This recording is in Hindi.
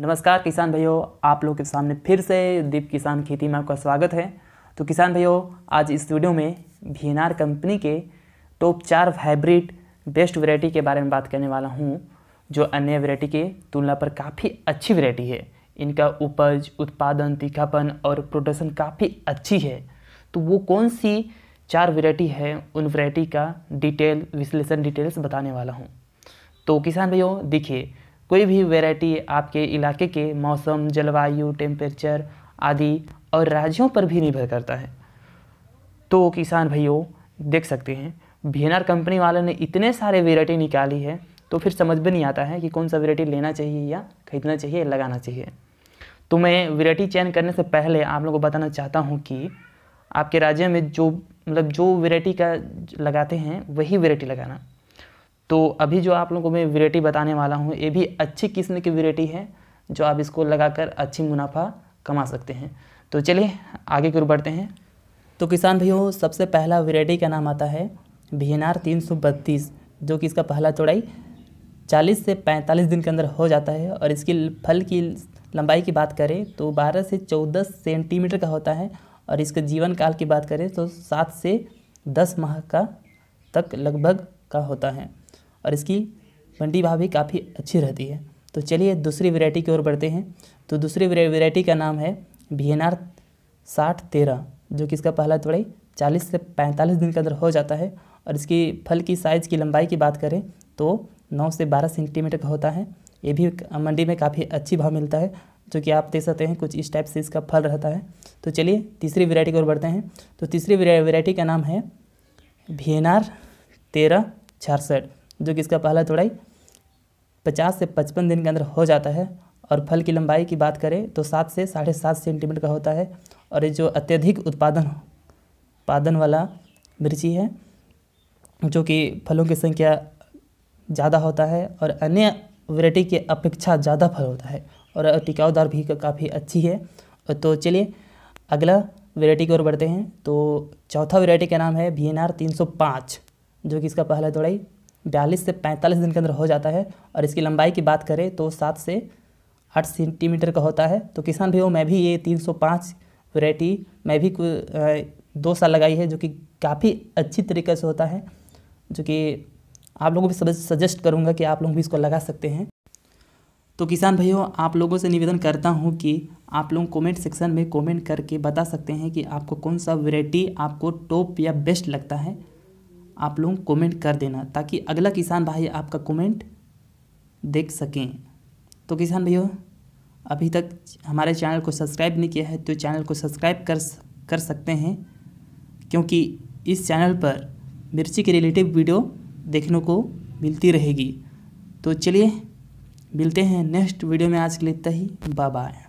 नमस्कार किसान भाइयों आप लोग के सामने फिर से दीप किसान खेती में आपका स्वागत है तो किसान भाइयों आज इस वीडियो में भी कंपनी के टॉप चार हाइब्रिड बेस्ट वैरायटी के बारे में बात करने वाला हूँ जो अन्य वेरायटी के तुलना पर काफ़ी अच्छी वेरायटी है इनका उपज उत्पादन तीखापन और प्रोडक्शन काफ़ी अच्छी है तो वो कौन सी चार वेरायटी है उन वेरायटी का डिटेल विश्लेषण डिटेल्स बताने वाला हूँ तो किसान भैया देखिए कोई भी वैरायटी आपके इलाके के मौसम जलवायु टेम्परेचर आदि और राज्यों पर भी निर्भर करता है तो किसान भाइयों देख सकते हैं वी कंपनी वालों ने इतने सारे वेराइटी निकाली है तो फिर समझ भी नहीं आता है कि कौन सा वेराइटी लेना चाहिए या खरीदना चाहिए या लगाना चाहिए तो मैं वेराइटी चयन करने से पहले आप लोगों को बताना चाहता हूँ कि आपके राज्य में जो मतलब जो वेराइटी का लगाते हैं वही वेराइटी लगाना तो अभी जो आप लोगों को मैं वेरायटी बताने वाला हूँ ये भी अच्छी किस्म की वेरायटी है जो आप इसको लगाकर अच्छी मुनाफा कमा सकते हैं तो चलिए आगे की ओर बढ़ते हैं तो किसान भैया सबसे पहला वेरायटी का नाम आता है वी एन आर तीन सौ बत्तीस जो कि इसका पहला चौड़ाई चालीस से पैंतालीस दिन के अंदर हो जाता है और इसकी फल की लंबाई की बात करें तो बारह से चौदह सेंटीमीटर का होता है और इसके जीवन काल की बात करें तो सात से दस माह का तक लगभग का होता है और इसकी मंडी भाव भी काफ़ी अच्छी रहती है तो चलिए दूसरी वेरायटी की ओर बढ़ते हैं तो दूसरी वेरायटी का नाम है भी एन आर साठ तेरह जो कि इसका पहला तोड़ाई चालीस से पैंतालीस दिन के अंदर हो जाता है और इसकी फल की साइज़ की लंबाई की बात करें तो नौ से बारह सेंटीमीटर का होता है ये भी मंडी में काफ़ी अच्छी भाव मिलता है जो कि आप देख सकते हैं कुछ इस टाइप से इसका फल रहता है तो चलिए तीसरी वेरायटी की ओर बढ़ते हैं तो तीसरी वेरायटी का नाम है भी एन आर तेरह छियासठ जो कि इसका पहला तोड़ाई पचास से पचपन दिन के अंदर हो जाता है और फल की लंबाई की बात करें तो सात से साढ़े सात सेंटीमीटर का होता है और ये जो अत्यधिक उत्पादन उत्पादन वाला मिर्ची है जो कि फलों की संख्या ज़्यादा होता है और अन्य वेराइटी की अपेक्षा ज़्यादा फल होता है और टिकाऊदार भी काफ़ी अच्छी है तो चलिए अगला वेराइटी की ओर बढ़ते हैं तो चौथा वेराइटी का नाम है भी एन आर तीन सौ पाँच जो कि इसका पहला तोड़ाई बयालीस से पैंतालीस दिन के अंदर हो जाता है और इसकी लंबाई की बात करें तो सात से आठ सेंटीमीटर का होता है तो किसान भाइयों मैं भी ये तीन सौ पाँच वैरायटी मैं भी दो साल लगाई है जो कि काफ़ी अच्छी तरीके से होता है जो कि आप लोगों को भी सजेस्ट करूँगा कि आप लोग भी इसको लगा सकते हैं तो किसान भाइयों आप लोगों से निवेदन करता हूँ कि आप लोग कमेंट सेक्शन में कमेंट करके बता सकते हैं कि आपको कौन सा वैरायटी आपको टॉप या बेस्ट लगता है आप लोग कमेंट कर देना ताकि अगला किसान भाई आपका कमेंट देख सकें तो किसान भैया अभी तक हमारे चैनल को सब्सक्राइब नहीं किया है तो चैनल को सब्सक्राइब कर कर सकते हैं क्योंकि इस चैनल पर मिर्ची के रिलेटिव वीडियो देखने को मिलती रहेगी तो चलिए मिलते हैं नेक्स्ट वीडियो में आज के लिए इतना ही बाय बाय